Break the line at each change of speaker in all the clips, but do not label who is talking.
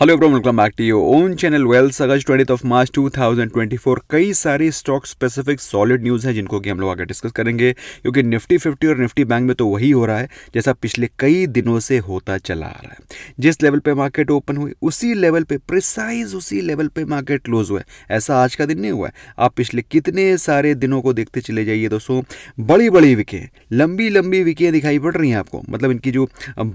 hello everyone welcome back to your own channel वेल्स अगस्त twenty of March 2024 कई सारी स्टॉक स्पेसिफिक सॉलिड न्यूज़ है जिनको कि हम लोग आगे डिस्कस करेंगे क्योंकि निफ्टी 50 और निफ्टी बैंक में तो वही हो रहा है जैसा पिछले कई दिनों से होता चला आ रहा है जिस लेवल पे मार्केट ओपन हुई उसी लेवल पे प्रिसाइज उसी लेवल पे मार्केट क्लोज हुआ है ऐसा आज का दिन नहीं हुआ है आप पिछले कितने सारे दिनों को देखते चले जाइए दोस्तों बड़ी बड़ी विकें लंबी लंबी विकें दिखाई पड़ रही हैं आपको मतलब इनकी जो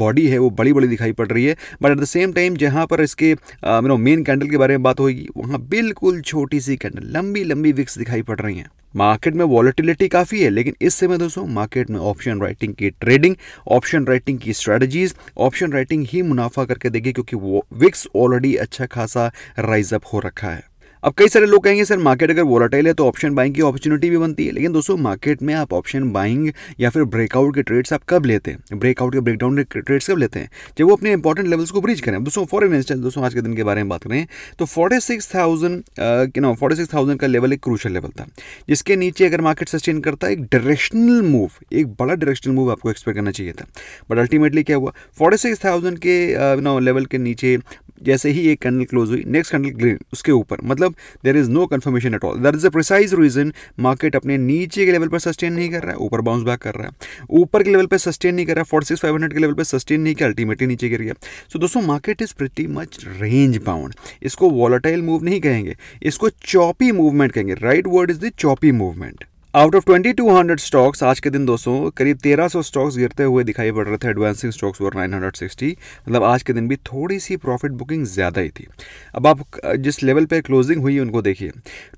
बॉडी है वो बड़ी बड़ी दिखाई पड़ रही है but at the same time जहाँ पर इसके यू नो मेन कैंडल के बारे में बात होगी वहाँ बिल्कुल छोटी सी कैंडल लंबी लंबी विक्स दिखाई पड़ रही हैं मार्केट में वॉलिटिलिटी काफ़ी है लेकिन इस समय दोस्तों मार्केट में ऑप्शन राइटिंग की ट्रेडिंग ऑप्शन राइटिंग की स्ट्रेटजीज ऑप्शन राइटिंग ही मुनाफा करके देगी क्योंकि वो विक्स ऑलरेडी अच्छा खासा राइजअप हो रखा है अब कई सारे लोग कहेंगे सर मार्केट अगर वोलाटाइल है तो ऑप्शन बाइंग की अपॉर्चुनिटी भी बनती है लेकिन दोस्तों मार्केट में आप ऑप्शन बाइंग या फिर ब्रेकआउट के ट्रेड्स आप कब लेते हैं ब्रेकआउट के ब्रेकडाउन के ट्रेड्स कब लेते हैं जब वो अपने इंपॉर्टेंट लेवल्स को ब्रीच करें दोस्तों फॉर इंस्टेंस दोस्तों आज के दिन के बारे में बात करें तो forty six thousand no forty six thousand का लेवल एक क्रूशल लेवल था जिसके नीचे अगर मार्केट सस्टेन करता है एक डायरेक्शनल मूव एक बड़ा डायरेक्शनल मूव आपको एक्सपेक्ट करना चाहिए था बट अल्टीमेटली क्या हुआ फोर्टी सिक्स थाउजेंड के नो लेवल के नीचे जैसे ही एक कैंडल क्लोज हुई नेक्स्ट कैंडल ग्रीन उसके ऊपर मतलब there is no confirmation at all there is a precise reason market अपने नीचे के लेवल पर सस्टेन नहीं कर रहा है ऊपर बाउंस बैक कर रहा है ऊपर के लेवल पर सस्टेन नहीं कर रहा फोर्टी सिक्स फाइव हंड्रेड के लेवल पर सस्टेन नहीं किया अल्टीमेटली नीचे गिर गया सो दोस्तों market is pretty much range bound इसको वॉलाटाइल मूव नहीं कहेंगे इसको चॉपी मूवमेंट कहेंगे right word is the choppy movement out of 2200 stocks आज के दिन दोस्तों करीब 1300 स्टॉक्स गिरते हुए दिखाई पड़ रहे थे एडवांसिंग स्टॉक्स और 960 मतलब आज के दिन भी थोड़ी सी प्रॉफिट बुकिंग ज़्यादा ही थी अब आप जिस लेवल पे क्लोजिंग हुई उनको देखिए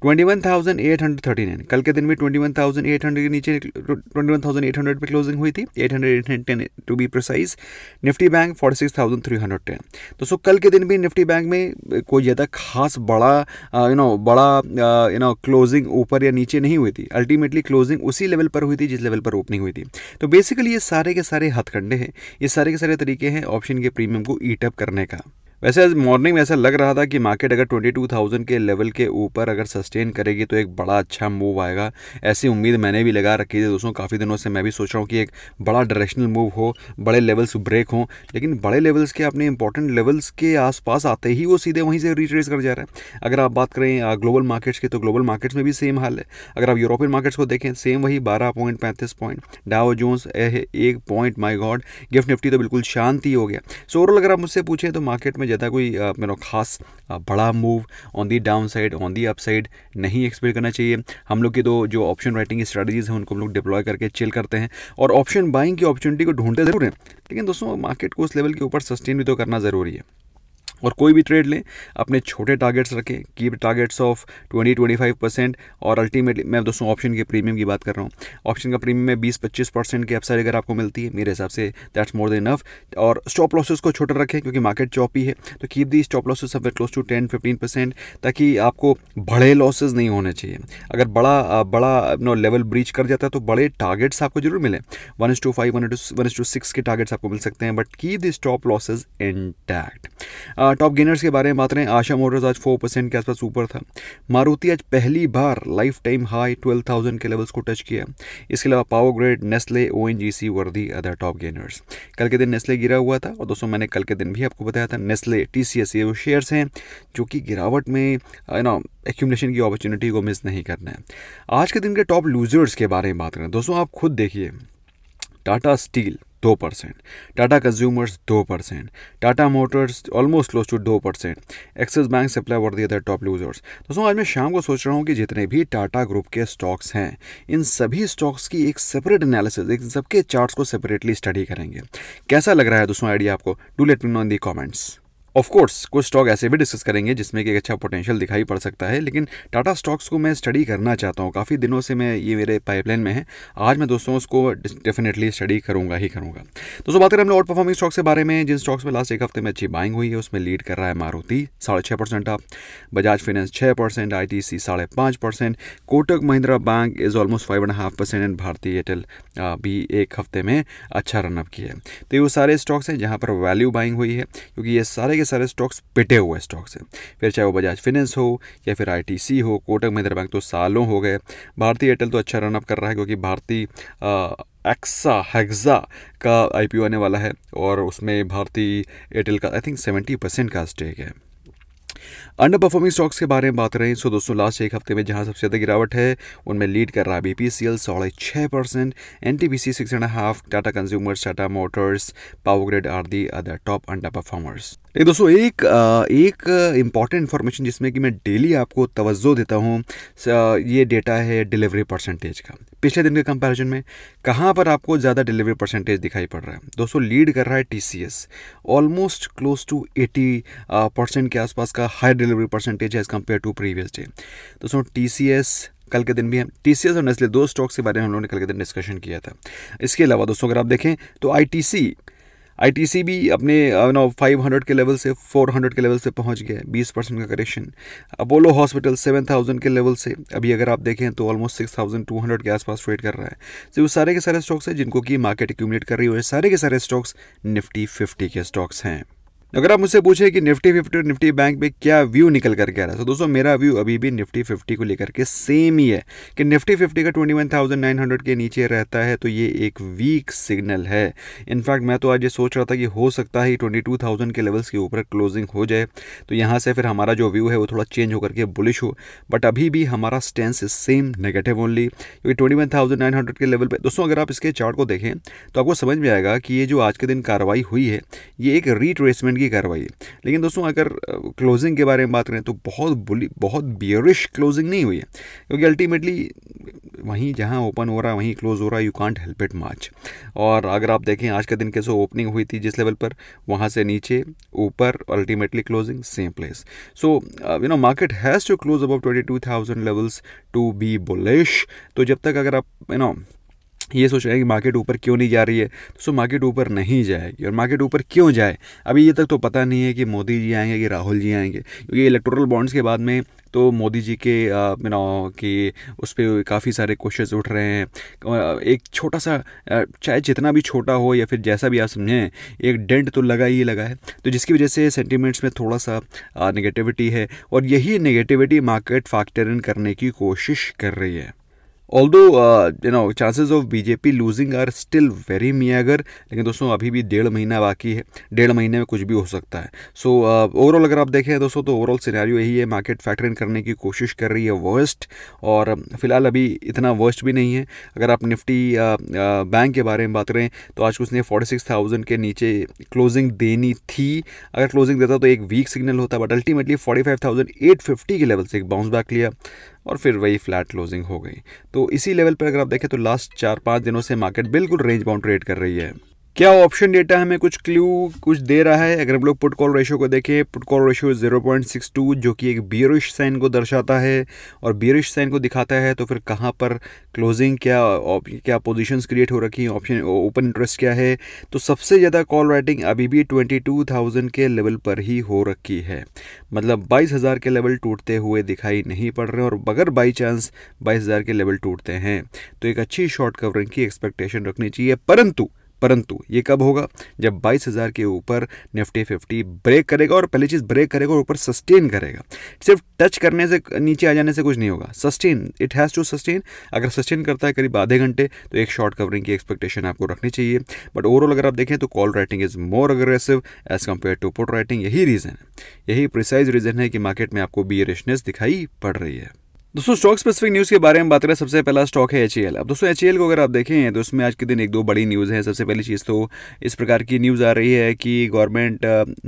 21,839 कल के दिन भी 21,800 के नीचे 21,800 पे क्लोजिंग हुई थी 810 to be precise Nifty bank forty दोस्तों कल के दिन भी निफ्टी बैंक में कोई ज़्यादा खास बड़ा यू नो बड़ा यू नो क्लोजिंग ऊपर या नीचे नहीं हुई थी अल्टीमेट अल्टीमेटली क्लोजिंग उसी लेवल पर हुई थी जिस लेवल पर ओपनिंग हुई थी तो बेसिकली ये सारे के सारे हथकंडे हैं ये सारे के सारे तरीके हैं ऑप्शन के प्रीमियम को ईटअप करने का वैसे आज मॉर्निंग में ऐसा लग रहा था कि मार्केट अगर 22,000 के लेवल के ऊपर अगर सस्टेन करेगी तो एक बड़ा अच्छा मूव आएगा ऐसी उम्मीद मैंने भी लगा रखी थी दोस्तों काफ़ी दिनों से मैं भी सोच रहा हूँ कि एक बड़ा डायरेक्शनल मूव हो बड़े लेवल्स ब्रेक हों लेकिन बड़े लेवल्स के अपने इंपॉर्टेंट लेवल्स के आसपास आते ही वो सीधे वहीं से रिट्रेस कर जा रहा है अगर आप बात करें ग्लोबल मार्केट्स की तो ग्लोबल मार्केट्स में भी सेम हाल है अगर आप यूरोपियन मार्केट्स को देखें सेम वही बारह पॉइंट पैंतीस पॉइंट डाओ जोन्स एक point my god GIFT Nifty तो बिल्कुल शांति हो गया सो ओवरऑल अगर आप मुझसे पूछें तो मार्केट में ज़्यादा कोई मेरा खास बड़ा move on the down side on the up side नहीं एक्सपेक्ट करना चाहिए हम लोग की तो जो ऑप्शन राइटिंग की स्ट्रैटेजीज हैं उनको हम लोग डिप्लॉय करके चिल करते हैं और ऑप्शन बाइंग की अपॉर्चुनिटी को ढूंढते ज़रूर हैं लेकिन दोस्तों मार्केट को उस लेवल के ऊपर सस्टेन भी तो करना ज़रूरी है और कोई भी ट्रेड लें अपने छोटे टारगेट्स रखें कीप टारगेट्स ऑफ 20 25 परसेंट और अल्टीमेटली मैं दोस्तों ऑप्शन के प्रीमियम की बात कर रहा हूँ ऑप्शन का प्रीमियम में 20 25 परसेंट की अपसाइड अगर आपको मिलती है मेरे हिसाब से दैट्स मोर देन इनफ और स्टॉप लॉसेस को छोटा रखें क्योंकि मार्केट चौपी है तो keep the stop losses aware close to ten fifteen percent ताकि आपको बड़े लॉसेज नहीं होने चाहिए अगर बड़ा बड़ा नो लेवल ब्रीच कर जाता है तो बड़े टारगेट्स आपको जरूर मिले one is to five one to six के टारगेट्स आपको मिल सकते हैं but keep the stop losses intact top uh, gainers के बारे में बात करें आशा मोटर्स आज फोर परसेंट के आसपास ऊपर था मारुति आज पहली बार life time high twelve thousand के लेवल्स को टच किया इसके अलावा Power Grid Nestle O N G C were the other top gainers कल के दिन नेस्ले गिरा हुआ था और दोस्तों मैंने कल के दिन भी आपको बताया था नेस्ले टी सी एस ये वो शेयर्स हैं जो कि गिरावट में यू नो एक्यूमलेशन की अपॉर्चुनिटी को मिस नहीं करना है आज के दिन के टॉप लूजर्स के बारे में बात करें दोस्तों आप खुद देखिए टाटा स्टील दो परसेंट टाटा कंज्यूमर्स दो percent Tata Motors almost close to दो परसेंट एक्सिस बैंक सप्लाई वर्दी दिया था टॉप लूजर्स दोस्तों आज मैं शाम को सोच रहा हूँ कि जितने भी टाटा ग्रुप के स्टॉक्स हैं इन सभी स्टॉक्स की एक सेपरेट एनालिसिस एक सबके चार्ट्स को सेपरेटली स्टडी करेंगे कैसा लग रहा है दोस्तों आइडिया आपको do let me know in the comments of course कुछ स्टॉक ऐसे भी डिस्कस करेंगे जिसमें कि एक अच्छा पोटेंशियल दिखाई पड़ सकता है लेकिन टाटा स्टॉक्स को मैं स्टडी करना चाहता हूँ काफ़ी दिनों से मैं ये मेरे पाइपलाइन में है आज मैं दोस्तों उसको डेफिनेटली स्टडी करूँगा ही करूँगा दोस्तों बात करें हम लोग आउट परफॉर्मिंग स्टॉक्स के बारे में जिन स्टॉक्स में लास्ट एक हफ्ते में अच्छी बाइंग हुई है उसमें लीड कर रहा है मारुति साढ़े छः परसेंट आप बजाज फाइनेंस छः परसेंट आई टी सी साढ़े पाँच percent Kotak Mahindra bank is almost five and half percent and Bharti Airtel भी एक हफ्ते में अच्छा रनअप किया है तो ये वो सारे स्टॉक्स हैं जहाँ पर वैल्यू बाइंग हुई है क्योंकि ये सारे के सारे स्टॉक्स पिटे हुए स्टॉक्स हैं फिर चाहे वो बजाज फिनेंस हो या फिर आईटीसी हो कोटक महिंद्रा बैंक तो सालों हो गए भारतीय एयरटेल तो अच्छा रनअप कर रहा है क्योंकि भारतीय एक्सा हेक्सा का आईपीओ आने वाला है और उसमें भारतीय एयरटेल का आई थिंक सेवेंटी परसेंट का स्टेक है अंडर परफॉर्मिंग स्टॉक्स के बारे में बात करें सो तो दोस्तों लास्ट एक हफ्ते में जहां सबसे ज़्यादा गिरावट है उनमें लीड कर रहा है बी पी सी एल साढ़े छः percent N T P C six and half Tata consumers Tata motors power grid are the other top under performers एक दोस्तों एक एक इंपॉर्टेंट इन्फॉर्मेशन जिसमें कि मैं डेली आपको तवज्जो देता हूँ ये डेटा है डिलीवरी परसेंटेज का पिछले दिन के कंपैरिजन में कहाँ पर आपको ज़्यादा डिलीवरी परसेंटेज दिखाई पड़ रहा है दोस्तों लीड कर रहा है टी ऑलमोस्ट क्लोज टू 80 परसेंट के आसपास का हाई डिलीवरी परसेंटेज है as compare to previous day दोस्तों टी कल के दिन भी हम टी और नेस्ले दो स्टॉक्स के बारे में हम लोगों ने कल के दिन डिस्कशन किया था इसके अलावा दोस्तों अगर आप देखें तो आई आई भी अपने नो फाइव हंड्रेड के लेवल से फोर हंड्रेड के लेवल से पहुंच गया है बीस परसेंट का correction Apollo hospital seven thousand के लेवल से अभी अगर आप देखें तो almost six thousand two hundred के आसपास ट्रेड कर रहा है तो वो सारे के सारे स्टॉक्स हैं जिनको कि मार्केट एक्यूमलेट कर रही है सारे के सारे स्टॉक्स निफ्टी फिफ्टी के स्टॉक्स हैं अगर आप मुझसे पूछे कि निफ्टी फिफ्टी और निफ्टी बैंक में क्या व्यू निकल कर आ रहा है तो दोस्तों मेरा व्यू अभी भी निफ्टी फिफ्टी को लेकर के सेम ही है कि निफ्टी फिफ्टी का twenty one thousand nine hundred के नीचे रहता है तो ये एक वीक सिग्नल है इनफैक्ट मैं तो आज ये सोच रहा था कि हो सकता है ट्वेंटी टू थाउजेंड के लेवल्स के ऊपर क्लोजिंग हो जाए तो यहाँ से फिर हमारा जो व्यू है वो थोड़ा चेंज होकर के बुलिश हो बट अभी भी हमारा stance is same negative only क्योंकि twenty one thousand nine hundred के लेवल पर दोस्तों अगर आप इसके चार्ट को देखें तो आपको समझ में आएगा कि ये जो आज के दिन कार्रवाई हुई है ये एक रीट्रेसमेंट की कार्रवाई है लेकिन दोस्तों अगर क्लोजिंग के बारे में बात करें तो बहुत बुली बहुत बियरिश क्लोजिंग नहीं हुई है क्योंकि अल्टीमेटली वहीं जहां ओपन हो रहा है वहीं क्लोज हो रहा है you can't help it much और अगर आप देखें आज के दिन कैसे ओपनिंग हुई थी जिस लेवल पर वहाँ से नीचे ऊपर ultimately closing same place so you know market has to close about twenty two thousand levels to be bullish तो जब तक अगर आप यू you नो know, ये सोच रहे हैं कि मार्केट ऊपर क्यों नहीं जा रही है तो सो मार्केट ऊपर नहीं जाएगी और मार्केट ऊपर क्यों जाए अभी ये तक तो पता नहीं है कि मोदी जी आएंगे कि राहुल जी आएंगे क्योंकि इलेक्टोरल बॉन्ड्स के बाद में तो मोदी जी के बिना कि उस पर काफ़ी सारे क्वेश्चन उठ रहे हैं एक छोटा सा चाहे जितना भी छोटा हो या फिर जैसा भी आप समझें एक डेंट तो लगा ही लगा है तो जिसकी वजह से सेंटिमेंट्स में थोड़ा सा नेगेटिविटी है और यही नेगेटिविटी मार्केट फैक्टर इन करने की कोशिश कर रही है although you know chances of BJP losing are still very meagre लेकिन दोस्तों अभी भी डेढ़ महीना बाकी है डेढ़ महीने में कुछ भी हो सकता है सो so, ओवरऑल uh, अगर आप देखें दोस्तों तो ओवरऑल सिनेरियो यही है मार्केट फैक्टर इन करने की कोशिश कर रही है वर्स्ट और फिलहाल अभी इतना वर्स्ट भी नहीं है अगर आप निफ्टी बैंक uh, uh, के बारे में बात करें तो आज उसने फोर्टी सिक्स थाउजेंड के नीचे क्लोजिंग देनी थी अगर क्लोजिंग देता तो एक वीक सिग्नल होता but ultimately forty five thousand eight fifty के लेवल से एक बाउंस बैक लिया और फिर वही फ्लैट क्लोजिंग हो गई तो इसी लेवल पर अगर आप देखें तो लास्ट चार पाँच दिनों से मार्केट बिल्कुल रेंज बाउंड ट्रेड कर रही है क्या ऑप्शन डेटा हमें कुछ क्लू कुछ दे रहा है अगर हम लोग पुट कॉल रेशो को देखें पुट कॉल रेशो 0.62 जो कि एक बियरिश साइन को दर्शाता है और बियरिश साइन को दिखाता है तो फिर कहाँ पर क्लोजिंग क्या क्या पोजीशंस क्रिएट हो रखी हैं ऑप्शन ओपन इंटरेस्ट क्या है तो सबसे ज़्यादा कॉल राइटिंग अभी भी ट्वेंटी के लेवल पर ही हो रखी है मतलब बाईस के लेवल टूटते हुए दिखाई नहीं पड़ रहे और अगर बाई चांस बाईस के लेवल टूटते हैं तो एक अच्छी शॉर्ट कवरिंग की एक्सपेक्टेशन रखनी चाहिए परंतु परंतु ये कब होगा जब बाईस हज़ार के ऊपर निफ्टी फिफ्टी ब्रेक करेगा और पहली चीज़ ब्रेक करेगा और ऊपर सस्टेन करेगा सिर्फ टच करने से नीचे आ जाने से कुछ नहीं होगा sustain it has to sustain अगर सस्टेन करता है करीब आधे घंटे तो एक शॉर्ट कवरिंग की एक्सपेक्टेशन आपको रखनी चाहिए बट ओवरऑल अगर आप देखें तो call writing is more aggressive as compare to put writing यही रीज़न है यही प्रिसाइज रीज़न है कि मार्केट में आपको बी रेशनेस दिखाई पड़ रही है दोस्तों स्टॉक स्पेसिफिक न्यूज़ के बारे में बात करें सबसे पहला स्टॉक है एच अब दोस्तों एच को अगर आप देखें तो इसमें आज के दिन एक दो बड़ी न्यूज़ है सबसे पहली चीज़ तो इस प्रकार की न्यूज़ आ रही है कि government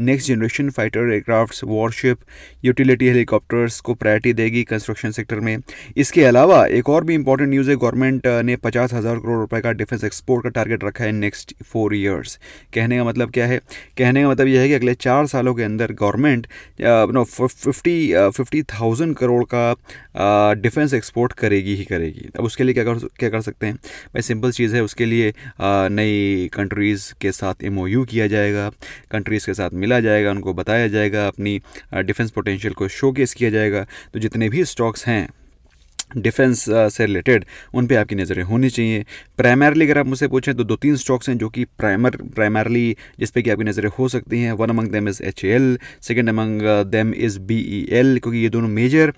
next generation fighter aircraft warship utility helicopters को प्रायोरिटी देगी कंस्ट्रक्शन सेक्टर में इसके अलावा एक और भी इंपॉर्टेंट न्यूज़ है गवर्नमेंट uh, ने पचास हज़ार करोड़ रुपये का डिफेंस एक्सपोर्ट का टारगेट रखा है नेक्स्ट फोर ईयर्स कहने का मतलब क्या है कहने का मतलब यह है कि अगले चार सालों के अंदर government no fifty fifty thousand crore का uh, डिफेंस uh, एक्सपोर्ट करेगी ही करेगी अब उसके लिए क्या कर क्या कर सकते हैं भाई सिंपल चीज़ है उसके लिए uh, नई कंट्रीज़ के साथ एम किया जाएगा कंट्रीज़ के साथ मिला जाएगा उनको बताया जाएगा अपनी डिफेंस uh, पोटेंशियल को शोकेस किया जाएगा तो जितने भी स्टॉक्स हैं डिफेंस से रिलेटेड उन पे आपकी नज़रें होनी चाहिए प्राइमरली अगर आप मुझसे पूछें तो दो तीन स्टॉक्स हैं जो कि प्राइमर प्राइमरली जिस पे कि आपकी नज़रें हो सकती हैं one among them is H L second among them is B E L क्योंकि ये दोनों मेजर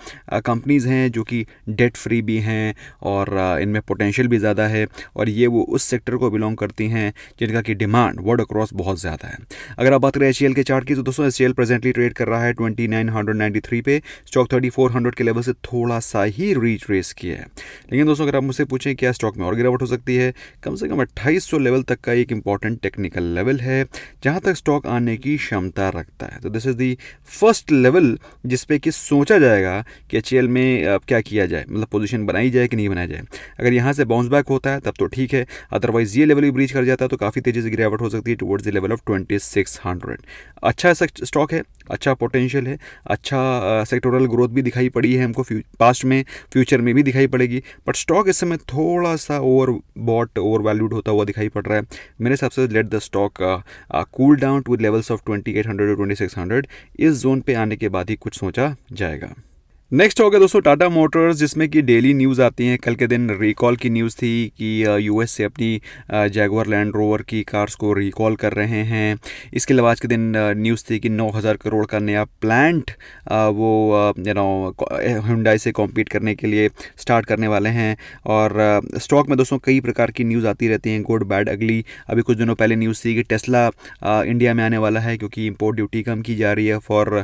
कंपनीज़ uh, हैं जो कि डेट फ्री भी हैं और uh, इनमें पोटेंशियल भी ज़्यादा है और ये वो उस सेक्टर को बिलोंग करती हैं जिनका कि डिमांड वर्ल्ड अक्रॉस बहुत ज़्यादा है अगर आप बात करें एच के चार्ट की तो दोस्तों एच प्रेजेंटली ट्रेड कर रहा है ट्वेंटी पे स्टॉक थर्टी के लेवल से थोड़ा सा ही रीच रेस किया है लेकिन दोस्तों अगर आप मुझसे पूछें क्या स्टॉक में और गिरावट हो सकती सकती है कम से कम 2800 लेवल तक का एक इंपॉर्टेंट टेक्निकल लेवल है जहां तक स्टॉक आने की क्षमता रखता है तो this is the first level जिसपे कि सोचा जाएगा कि एच में अब क्या किया जाए मतलब पोजिशन बनाई जाए कि नहीं बनाई जाए अगर यहाँ से बाउंस बैक होता है तब तो ठीक है अदरवाइज़ ये लेवल भी ब्रीच कर जाता है तो काफ़ी तेज़ी से गिरावट हो सकती है towards the level of twenty अच्छा स्टॉक है अच्छा पोटेंशियल है अच्छा सेक्टोरल ग्रोथ भी दिखाई पड़ी है हमको पास्ट में फ्यूचर में भी दिखाई पड़ेगी बट स्टॉक इस समय थोड़ा सा ओवर बॉट ओवर वैल्यूड होता हुआ दिखाई पड़ रहा है मेरे हिसाब से let the stock cool down to levels of twenty eight hundred twenty six hundred इस जोन पे आने के बाद ही कुछ सोचा जाएगा नेक्स्ट हो गया दोस्तों टाटा मोटर्स जिसमें कि डेली न्यूज़ आती हैं कल के दिन रिकॉल की न्यूज़ थी कि यूएस से अपनी जैगवर लैंड रोवर की कार्स को रिकॉल कर रहे हैं इसके अलावा आज के दिन न्यूज़ थी कि 9000 करोड़ का नया प्लांट वो यू नो हुंडाई से कॉम्पीट करने के लिए स्टार्ट करने वाले हैं और स्टॉक में दोस्तों कई प्रकार की न्यूज़ आती रहती हैं गुड बैड अगली अभी कुछ दिनों पहले न्यूज़ थी कि टेस्ला इंडिया में आने वाला है क्योंकि इम्पोर्ट ड्यूटी कम की जा रही है for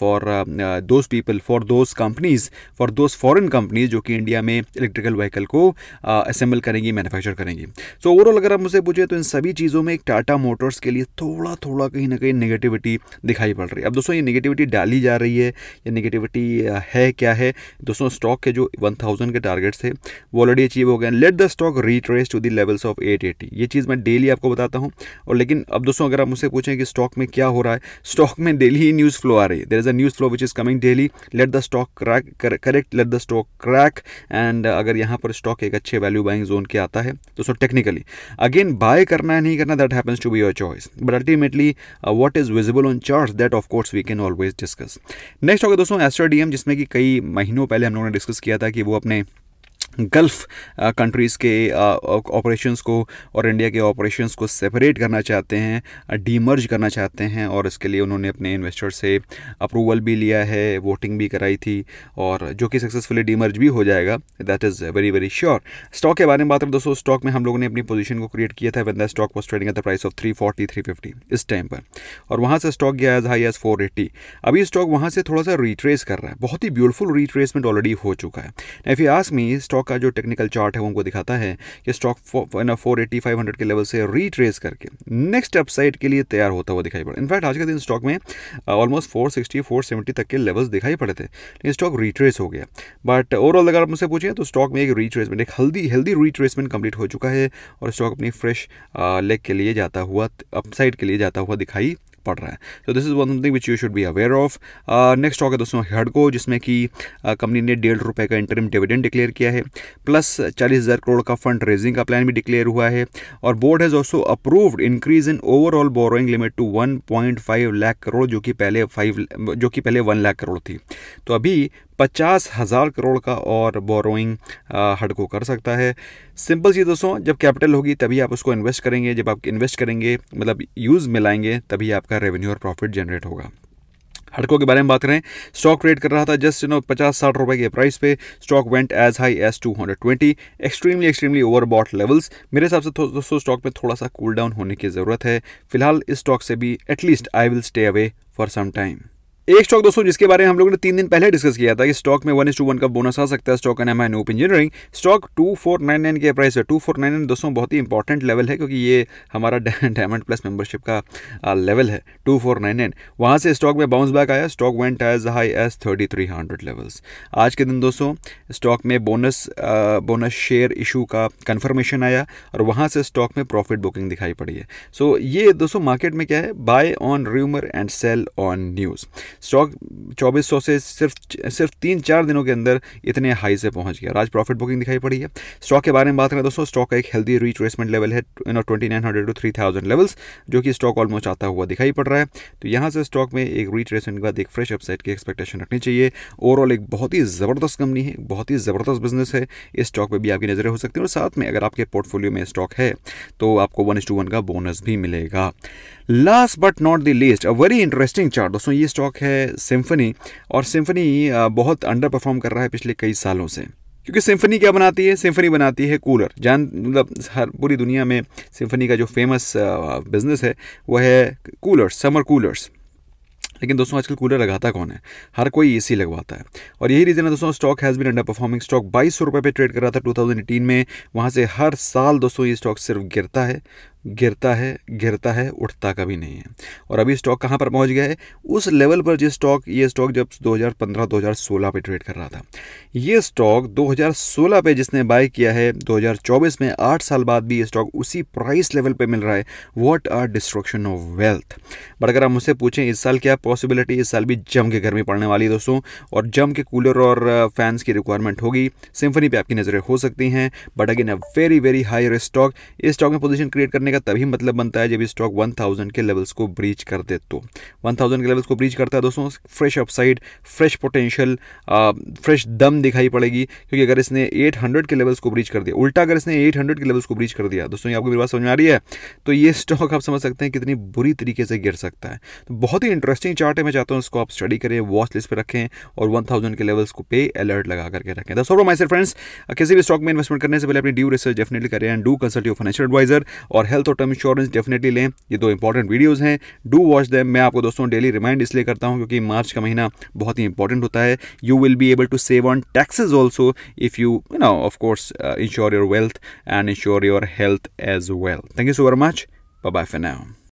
for those people for those companies for those foreign companies जो कि इंडिया में इलेक्ट्रिकल व्हीकल को असेंबल करेंगी मैनुफैक्चर करेंगी सो so, ओवरऑल अगर आप मुझे पूछे तो इन सभी चीज़ों में एक टाटा मोटर्स के लिए थोड़ा थोड़ा कहीं ना कहीं नेगेटिविटी दिखाई पड़ रही है अब दोस्तों ये नेगेटिविटी डाली जा रही है ये नेगेटिविटी है क्या है दोस्तों स्टॉक के जो वन थाउजेंड के टारगेट्स थे वो ऑलरेडी अचीव हो गए let the stock retrace to the levels of eighty ये चीज़ मैं डेली आपको बताता हूँ और लेकिन अब दोस्तों अगर आप मुझसे पूछें कि स्टॉक में क्या हो रहा है स्टॉक में डेली ही न्यूज़ फ्लो आ रही है there is a news flow which is coming daily let the stock crack correct let the stock crack and अगर यहाँ पर स्टॉक एक अच्छे वैल्यू बाइंग जोन के आता है तो सो टेक्निकली अगेन बाय करना है नहीं करना that happens to be your choice but ultimately what is visible on charge that of course we can always discuss next होगा दोस्तों एस्ट्रा डीएम जिसमें कि कई महीनों पहले हम लोगों ने डिस्कस किया था कि वो अपने गल्फ़ कंट्रीज़ के ऑपरेशंस को और इंडिया के ऑपरेशंस को सेपरेट करना चाहते हैं डीमर्ज करना चाहते हैं और इसके लिए उन्होंने अपने इन्वेस्टर से अप्रूवल भी लिया है वोटिंग भी कराई थी और जो कि सक्सेसफुली डीमर्ज भी हो जाएगा that is very very sure stock के बारे में बात करें दोस्तों स्टॉक में हम लोगों ने अपनी पोजिशन को क्रिएट किया था when the stock was trading at the price of three forty three fifty इस टाइम पर और वहाँ से स्टॉक गया as high as four eighty अभी स्टॉक वहाँ से थोड़ा सा रिट्रेस कर रहा है बहुत ही ब्यूटीफुल रिट्रेसमेंट ऑलरेडी हो चुका है if you ask me stock stock का जो टेक्निकल चार्ट है वो उनको दिखाता है कि stock four eighty five hundred के लेवल से रीट्रेस करके नेक्स्ट अपसाइड के लिए तैयार होता हुआ दिखाई पड़ा इनफैक्ट आज के दिन स्टॉक में almost four sixty four seventy तक के लेवल्स दिखाई पड़े थे लेकिन स्टॉक रीट्रेस हो गया बट ओवरऑल अगर आप मुझसे पूछें तो स्टॉक में एक रीट्रेसमेंट एक हेल्दी हेल्दी रीट्रेसमेंट कंप्लीट हो चुका है और स्टॉक अपनी फ्रेश लेग uh, के लिए जाता हुआ अपसाइड के लिए जाता हुआ दिखाई पड़ रहा है तो this is one thing which you should be aware of next stock है दोस्तों हेडको जिसमें कि कंपनी uh, ने डेढ़ रुपये का इंटरम डिविडेंड डिक्लेयर किया है प्लस चालीस हज़ार करोड़ का फंड रेजिंग का प्लान भी डिक्लेयर हुआ है और board has also approved increase in overall borrowing limit to one point five lakh crore जो कि पहले फाइव जो कि पहले वन लाख करोड़ थी तो अभी पचास हज़ार करोड़ का और बोरोइंग हडको कर सकता है सिंपल चीज़ दोस्तों जब कैपिटल होगी तभी आप उसको इन्वेस्ट करेंगे जब आप इन्वेस्ट करेंगे मतलब यूज़ मिलाएंगे तभी आपका रेवेन्यू और प्रॉफिट जनरेट होगा हड़कों के बारे में बात करें स्टॉक ट्रेड कर रहा था जस्ट यू नो पचास साठ रुपए के प्राइस पे stock went as high as 220 extremely extremely overbought levels मेरे हिसाब से तो दोस्तों स्टॉक में थोड़ा सा कूल डाउन होने की ज़रूरत है फिलहाल इस स्टॉक से भी at least I will stay away for some time एक स्टॉक दोस्तों जिसके बारे में हम लोगों ने तीन दिन पहले डिस्कस किया था कि स्टॉक में वन इस टू वन का बोनस आ सकता है स्टॉक का नाम है नोप engineering stock two four nine nine के प्राइस है टू फोर नाइन नाइन दोस्तों बहुत ही इंपॉर्टेंट लेवल है क्योंकि ये हमारा डायमंड प्लस मेंबरशिप का लेवल है टू फोर नाइन नाइन वहाँ से स्टॉक में बाउंस बैक आया stock went as high as thirty three hundred levels आज के दिन दोस्तों स्टॉक में बोनस बोनस शेयर इशू का कन्फर्मेशन आया और वहाँ से स्टॉक में प्रॉफिट बुकिंग दिखाई पड़ी है सो so, ये दोस्तों मार्केट में क्या है buy on rumour and sell on news stock चौबीस सौ से सिर्फ सिर्फ तीन चार दिनों के अंदर इतने हाई से पहुंच गया और आज प्रॉफिट बुकिंग दिखाई पड़ी है स्टॉक के बारे में बात करें तो दोस्तों स्टॉक का एक हेल्दी रिट्रेसमेंट लेवल है twenty nine hundred to three thousand levels जो कि स्टॉक ऑलमोस्ट आता हुआ दिखाई पड़ रहा है तो यहाँ से स्टॉक में एक रिट्रेसमेंट के बाद एक फ्रेश अपसाइड की एक्सपेक्टेशन रखनी चाहिए ओवरऑल एक बहुत ही ज़बरदस्त कंपनी है बहुत ही ज़बरदस्त बिजनेस है इस स्टॉक पर भी आपकी नज़रें हो सकती हैं और साथ में अगर आपके पोर्टफोलियो में स्टॉक है तो आपको वन टू वन का बोनस भी मिलेगा last but not the least a very interesting chart दोस्तों ये स्टॉक है सिम्फनी और सिम्फनी बहुत अंडर परफॉर्म कर रहा है पिछले कई सालों से क्योंकि सिम्फनी क्या बनाती है सिम्फनी बनाती है कूलर जान मतलब हर पूरी दुनिया में सिम्फनी का जो फेमस बिजनेस है वह है कूलर्स समर कूलर्स लेकिन दोस्तों आजकल कूलर लगाता कौन है हर कोई सी लगवाता है और यही रीज़न है दोस्तों stock has been under performing stock बाईस सौ रुपये पर ट्रेड कर रहा था 2018 में वहाँ से हर साल दोस्तों ये स्टॉक सिर्फ गिरता है गिरता है गिरता है उठता कभी नहीं है और अभी स्टॉक कहाँ पर पहुँच गया है उस लेवल पर जिस स्टॉक ये स्टॉक जब 2015-2016 पे ट्रेड कर रहा था ये स्टॉक 2016 पे जिसने बाय किया है 2024 में आठ साल बाद भी ये स्टॉक उसी प्राइस लेवल पे मिल रहा है what are destruction of wealth but अगर आप मुझसे पूछें इस साल क्या पॉसिबिलिटी इस साल भी जम के गर्मी पड़ने वाली है दोस्तों और जम के कूलर और फैंस की रिक्वायरमेंट होगी सिम्फनी पर आपकी नज़रें हो सकती हैं but again a very very high risk stock इस स्टॉक में पोजिशन क्रिएट करने का तभी मतलब बनता है जब स्टॉक 1000 के लेवल्स को ब्रीच कर दे तो 1000 के लेवल्स को ब्रीच करता है दोस्तों fresh upside fresh potential fresh दम दिखाई पड़ेगी क्योंकि अगर इसने 800 के लेवल्स को ब्रीच कर दिया उल्टा अगर इसने 800 के लेवल्स को ब्रीच कर दिया दोस्तों ये आपको मेरी बात समझ आ रही है तो ये स्टॉक आप समझ सकते हैं कितनी बुरी तरीके से गिर सकता है तो बहुत ही इंटरेस्टिंग चार्ट है मैं चाहता हूँ इसको आप स्टडी करें वॉच लिस्ट पर रखें और वन के लेवल्स को पे अलर्ट लगा करके रखें दस माई फ्रेंड्स किसी भी स्टॉक में इन्वेस्टमेंट करने से पहले अपनी ड्यू रिसर्च डेफिनेटली करें and do consult your financial advisor और हेल्थ हेल्थ और टर्म इंश्योरेंस डेफिनेटली लें ये दो इंपॉर्टेंट वीडियोज़ हैं डू वॉच दैम मैं आपको दोस्तों डेली रिमाइंड इसलिए करता हूँ क्योंकि मार्च का महीना बहुत ही इंपॉर्टेंट होता है you will be able to save on taxes also if you you know of course insure your wealth and insure your health as well thank you so very much bye for now